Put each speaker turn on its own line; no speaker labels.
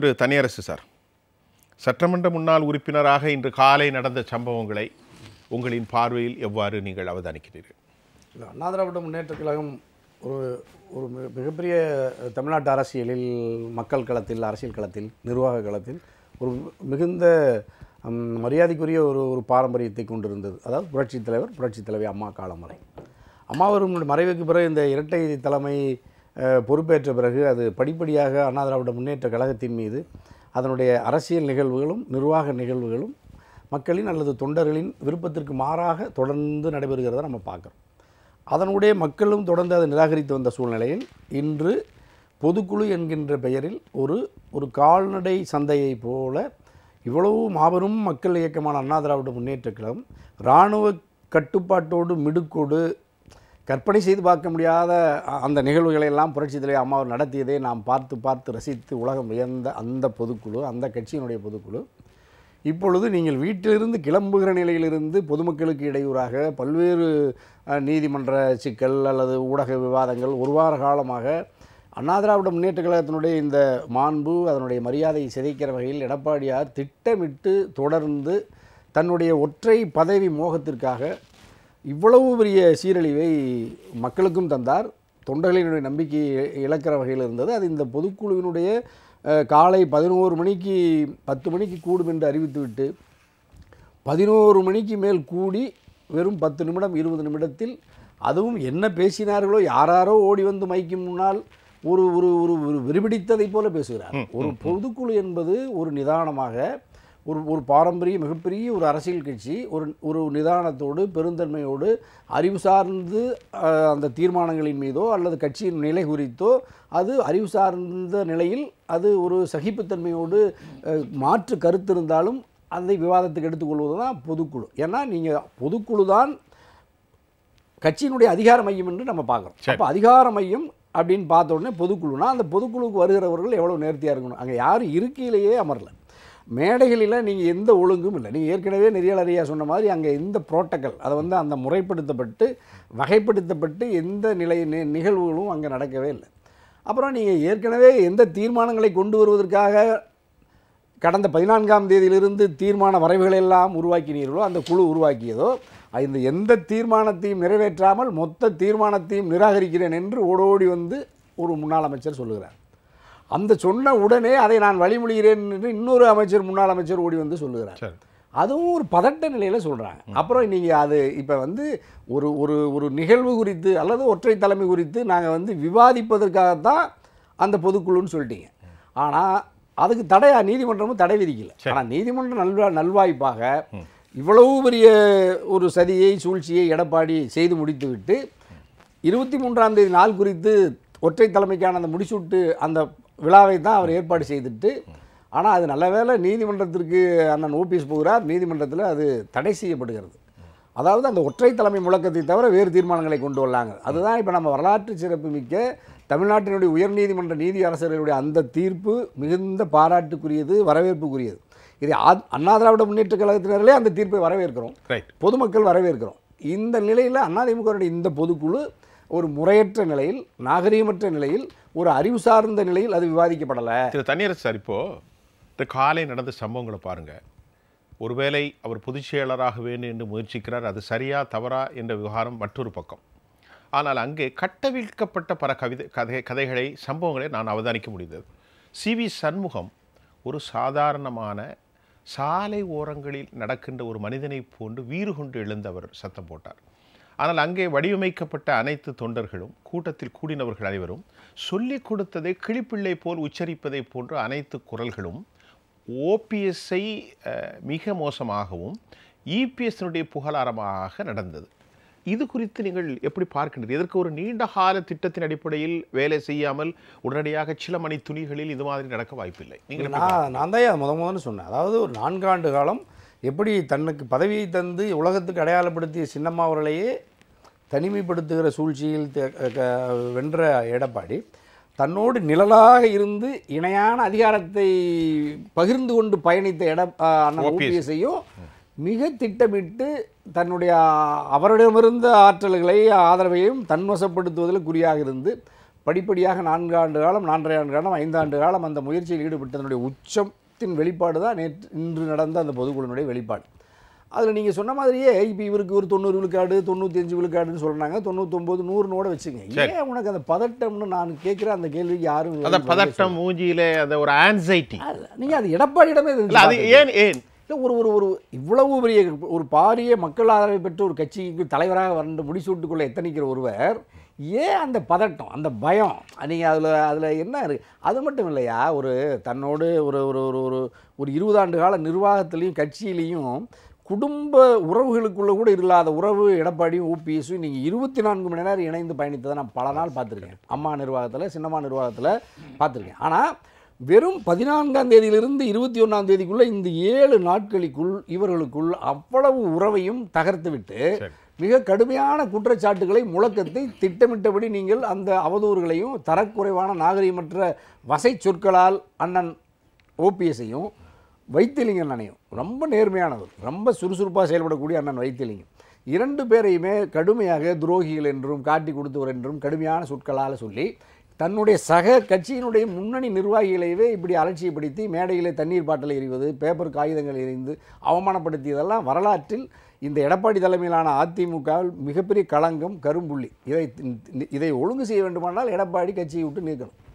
திரு தனியரசு sir சட்டமன்ற முன்னாள் உறுப்பினராக இன்று காலை நடந்த சம்பவங்களை உங்களின் பார்வையில் எவ்வாறு நீங்கள் அவதானிக்கிறீர்கள்
இல்லை அண்ணா திராவிட முன்னேற்ற கழகம் ஒரு ஒரு மிகப்பெரிய தமிழ்நாட்டு அரசியலில் மக்கள் களத்தில் அரசியல் களத்தில் நிர்வாக களத்தில் ஒரு மிகுந்த மரியாதைக்குரிய ஒரு ஒரு பாரம்பரியத்தை கொண்டிருந்தது அதாவது புரட்சித் தலைவர் புரட்சித் தலைவி அம்மா காலமுறை அம்மாவர் அம்மா மறைவுக்கு பிறகு இந்த இரட்டை தலைமை பொறுப்பேற்ற பிறகு அது படிப்படியாக அண்ணா திராவிட முன்னேற்ற கழகத்தின் மீது அதனுடைய அரசியல் நிகழ்வுகளும் நிர்வாக நிகழ்வுகளும் மக்களின் அல்லது தொண்டர்களின் விருப்பத்திற்கு மாறாக தொடர்ந்து நடைபெறுகிறத நம்ம பார்க்குறோம் அதனுடைய மக்களும் தொடர்ந்து அதை நிராகரித்து வந்த சூழ்நிலையில் இன்று பொதுக்குழு என்கின்ற பெயரில் ஒரு ஒரு கால்நடை சந்தையை போல இவ்வளவு மாபெரும் மக்கள் இயக்கமான அண்ணா திராவிட முன்னேற்ற கழகம் இராணுவ கட்டுப்பாட்டோடு மிடுக்கோடு கற்பனை செய்து பார்க்க முடியாத அந்த நிகழ்வுகளை எல்லாம் புரட்சி தலைவர் அம்மா நடத்தியதை நாம் பார்த்து பார்த்து ரசித்து உலகம் உயர்ந்த அந்த பொதுக்குழு அந்த கட்சியினுடைய பொதுக்குழு இப்பொழுது நீங்கள் வீட்டிலிருந்து கிளம்புகிற நிலையிலிருந்து பொதுமக்களுக்கு இடையூறாக பல்வேறு நீதிமன்ற சிக்கல் அல்லது ஊடக விவாதங்கள் ஒரு வார காலமாக அண்ணாதிராவிட முன்னேற்ற கழகத்தினுடைய இந்த மாண்பு அதனுடைய மரியாதையை சிதைக்கிற வகையில் எடப்பாடியார் திட்டமிட்டு தொடர்ந்து தன்னுடைய ஒற்றை பதவி மோகத்திற்காக இவ்வளவு பெரிய சீரழிவை மக்களுக்கும் தந்தார் தொண்டர்களினுடைய நம்பிக்கை இழக்கிற வகையில் இருந்தது அது இந்த பொதுக்குழுவினுடைய காலை பதினோரு மணிக்கு பத்து மணிக்கு கூடும் என்று அறிவித்துவிட்டு பதினோரு மணிக்கு மேல் கூடி வெறும் பத்து நிமிடம் இருபது நிமிடத்தில் அதுவும் என்ன பேசினார்களோ யாராரோ ஓடி வந்து மைக்கு முன்னால் ஒரு ஒரு ஒரு ஒரு விரிபிடித்ததை போல பேசுகிறார் ஒரு பொதுக்குழு என்பது ஒரு நிதானமாக ஒரு ஒரு பாரம்பரிய மிகப்பெரிய ஒரு அரசியல் கட்சி ஒரு ஒரு நிதானத்தோடு பெருந்தன்மையோடு அறிவு சார்ந்து அந்த தீர்மானங்களின் மீதோ அல்லது கட்சியின் நிலை குறித்தோ அது அறிவு சார்ந்த நிலையில் அது ஒரு சகிப்புத்தன்மையோடு மாற்று கருத்து இருந்தாலும் அதை விவாதத்துக்கு எடுத்துக்கொள்வது தான் பொதுக்குழு ஏன்னா நீங்கள் பொதுக்குழு தான் கட்சியினுடைய அதிகார மையம் என்று நம்ம பார்க்குறோம் அப்போ அதிகார மையம் அப்படின்னு பார்த்த உடனே பொதுக்குழுனா அந்த பொதுக்குழுக்கு வருகிறவர்கள் எவ்வளோ நேர்த்தியாக இருக்கணும் அங்கே யாரும் இருக்கையிலேயே அமரலை மேடைகளில் நீங்கள் எந்த ஒழுங்கும் இல்லை நீங்கள் ஏற்கனவே அறியா சொன்ன மாதிரி அங்கே எந்த புரோட்டக்கல் அதை வந்து அந்த முறைப்படுத்தப்பட்டு வகைப்படுத்தப்பட்டு எந்த நிலை நிகழ்வுகளும் அங்கே நடக்கவே இல்லை அப்புறம் நீங்கள் ஏற்கனவே எந்த தீர்மானங்களை கொண்டு வருவதற்காக கடந்த பதினான்காம் தேதியிலிருந்து தீர்மான வரைவுகளை எல்லாம் உருவாக்கினீர்களோ அந்த குழு உருவாக்கியதோ இந்த எந்த தீர்மானத்தையும் நிறைவேற்றாமல் மொத்த தீர்மானத்தையும் நிராகரிக்கிறேன் என்று ஓடோடி வந்து ஒரு முன்னாள் அமைச்சர் சொல்லுகிறார் அந்த சொன்ன உடனே அதை நான் வழிமொழிகிறேன் இன்னொரு அமைச்சர் முன்னாள் அமைச்சர் ஓடி வந்து சொல்லுகிறார் அதுவும் ஒரு பதட்ட நிலையில் சொல்கிறாங்க அப்புறம் நீங்கள் அது இப்போ வந்து ஒரு ஒரு ஒரு நிகழ்வு குறித்து அல்லது ஒற்றை தலைமை குறித்து நாங்கள் வந்து விவாதிப்பதற்காகத்தான் அந்த பொதுக்குழுன்னு சொல்லிட்டீங்க ஆனால் அதுக்கு தடையா நீதிமன்றமும் தடை விதிக்கல ஆனால் நீதிமன்றம் நல்வா நல்வாய்ப்பாக இவ்வளவு பெரிய ஒரு சதியை சூழ்ச்சியை எடப்பாடி செய்து முடித்துவிட்டு இருபத்தி மூன்றாம் தேதி நாள் குறித்து ஒற்றை தலைமைக்கான அந்த முடிசூட்டு அந்த விழாவை தான் அவர் ஏற்பாடு செய்துட்டு ஆனால் அது நல்ல வேலை நீதிமன்றத்திற்கு அண்ணன் ஓபிஎஸ் போகிறார் நீதிமன்றத்தில் அது தடை செய்யப்படுகிறது அதாவது அந்த ஒற்றை தலைமை முழக்கத்தை தவிர வேறு தீர்மானங்களை கொண்டு வரலாங்க அதுதான் இப்போ நம்ம வரலாற்று சிறப்பு மிக்க தமிழ்நாட்டினுடைய உயர்நீதிமன்ற நீதி அரசர்களுடைய அந்த தீர்ப்பு மிகுந்த பாராட்டுக்குரியது வரவேற்புக்குரியது இதை அண்ணா திராவிட முன்னேற்ற கழகத்தினரிலே அந்த தீர்ப்பை வரவேற்கிறோம் பொதுமக்கள் வரவேற்கிறோம் இந்த நிலையில் அதிமுகவுடைய இந்த பொதுக்குழு ஒரு முறையற்ற நிலையில் நாகரீகமற்ற நிலையில் ஒரு அறிவு சார்ந்த நிலையில் அது விவாதிக்கப்படலை
திரு தனியரசு சார் இப்போது இந்த காலை நடந்த சம்பவங்களை பாருங்கள் ஒருவேளை அவர் பொதுச் செயலராக வேண்டும் என்று முயற்சிக்கிறார் அது சரியா தவறா என்ற விவகாரம் மற்றொரு பக்கம் ஆனால் அங்கே கட்டவிழ்க்கப்பட்ட பல கவிதை கதை கதைகளை சம்பவங்களை நான் அவதானிக்க முடிந்தது சி வி சண்முகம் ஒரு சாதாரணமான சாலை ஓரங்களில் நடக்கின்ற ஒரு மனிதனை போன்று வீறு கொண்டு எழுந்தவர் சத்தம் போட்டார் ஆனால் அங்கே வடிவமைக்கப்பட்ட அனைத்து தொண்டர்களும் கூட்டத்தில் கூடினவர்கள் அனைவரும் சொல்லிக் கொடுத்ததை கிளிப்பிள்ளை போல் உச்சரிப்பதை போன்ற அனைத்து குரல்களும் ஓபிஎஸ்ஐ மிக மோசமாகவும் இபிஎஸ்னுடைய புகழாரமாக நடந்தது இது குறித்து நீங்கள் எப்படி பார்க்கின்றது இதற்கு ஒரு நீண்ட கால திட்டத்தின் அடிப்படையில் வேலை செய்யாமல் உடனடியாக சில மணி துணிகளில் இது மாதிரி நடக்க வாய்ப்பில்லை நீங்கள் நான்
நான் தான் முத முதன்னு சொன்னேன் அதாவது ஒரு நான்காண்டு காலம் எப்படி தன்னுக்கு பதவியை தந்து உலகத்துக்கு அடையாளப்படுத்திய சின்னம்மா அவர்களையே தனிமைப்படுத்துகிற சூழ்ச்சியில் வென்ற எடப்பாடி தன்னோடு நிழலாக இருந்து இணையான அதிகாரத்தை பகிர்ந்து கொண்டு பயணித்த எட மிக திட்டமிட்டு தன்னுடைய அவரிடமிருந்த ஆற்றல்களை ஆதரவையும் தன்வசப்படுத்துவதில் குறியாக இருந்து படிப்படியாக நான்கு ஆண்டு காலம் நான்கரை ஆண்டு காலம் ஐந்தாண்டு காலம் அந்த முயற்சியில் ஈடுபட்டதனுடைய உச்சத்தின் வெளிப்பாடு தான் நேற்று இன்று நடந்த அந்த பொதுக்குழுனுடைய வெளிப்பாடு அதில் நீங்கள் சொன்ன மாதிரியே இப்போ இவருக்கு ஒரு தொண்ணூறு விழுக்காடு அஞ்சு விழுக்காடுன்னு சொல்கிறாங்க தொண்ணூத்தொம்பது நூறுனோட வச்சுங்க ஏன் உனக்கு அந்த பதட்டம்னு நான் கேட்குற அந்த கேள்விக்கு யாரும் அந்த பதட்டம்
மூஞ்சியில் அந்த ஒரு ஆன்சைட்டி
நீங்கள் அது எடப்பாடியிடமே அது ஏன் ஏன் ஒரு ஒரு ஒரு இவ்வளவு பெரிய ஒரு பாரிய மக்கள் ஆதரவை பெற்ற ஒரு கட்சிக்கு தலைவராக வந்து முடிசூட்டுக்குள்ள எத்தனைக்கிற ஒருவர் ஏன் அந்த பதட்டம் அந்த பயம் நீங்கள் அதில் அதில் என்ன இருக்குது அது மட்டும் இல்லையா ஒரு தன்னோடு ஒரு ஒரு ஒரு ஒரு இருபதாண்டு கால நிர்வாகத்துலேயும் கட்சியிலையும் குடும்ப உறவுகளுக்குள்ளே கூட இல்லாத உறவு எடப்பாடி ஓபிஎஸும் நீங்கள் இருபத்தி நான்கு மணி நேரம் இணைந்து பயணித்ததை நான் பல நாள் பார்த்துருக்கேன் அம்மா நிர்வாகத்தில் சின்னம்மா நிர்வாகத்தில் பார்த்துருக்கேன் ஆனால் வெறும் பதினான்காம் தேதியிலிருந்து இருபத்தி ஒன்றாம் தேதிக்குள்ளே இந்த ஏழு நாட்களுக்குள் இவர்களுக்குள் அவ்வளவு உறவையும் தகர்த்து விட்டு மிக கடுமையான குற்றச்சாட்டுகளை முழக்கத்தை திட்டமிட்டபடி நீங்கள் அந்த அவதூறுகளையும் தரக்குறைவான நாகரிகமற்ற வசை சொற்களால் அண்ணன் ஓபிஎஸையும் வைத்தியலிங்கம் அணையும் ரொம்ப நேர்மையானவர் ரொம்ப சுறுசுறுப்பாக செயல்படக்கூடிய அண்ணன் வைத்தியலிங்கம் இரண்டு பேரையுமே கடுமையாக துரோகிகள் என்றும் காட்டி கொடுத்தவர் என்றும் கடுமையான சொற்களால் சொல்லி தன்னுடைய சக கட்சியினுடைய முன்னணி நிர்வாகிகளையவே இப்படி அலட்சியப்படுத்தி மேடையிலே தண்ணீர் பாட்டில் எறிவது பேப்பர் காகிதங்கள் எறிந்து அவமானப்படுத்தியதெல்லாம் வரலாற்றில் இந்த எடப்பாடி தலைமையிலான அதிமுகவில் மிகப்பெரிய களங்கம் கரும்புள்ளி இதை இதை ஒழுங்கு செய்ய வேண்டுமானால் எடப்பாடி கட்சியை விட்டு நிற்கணும்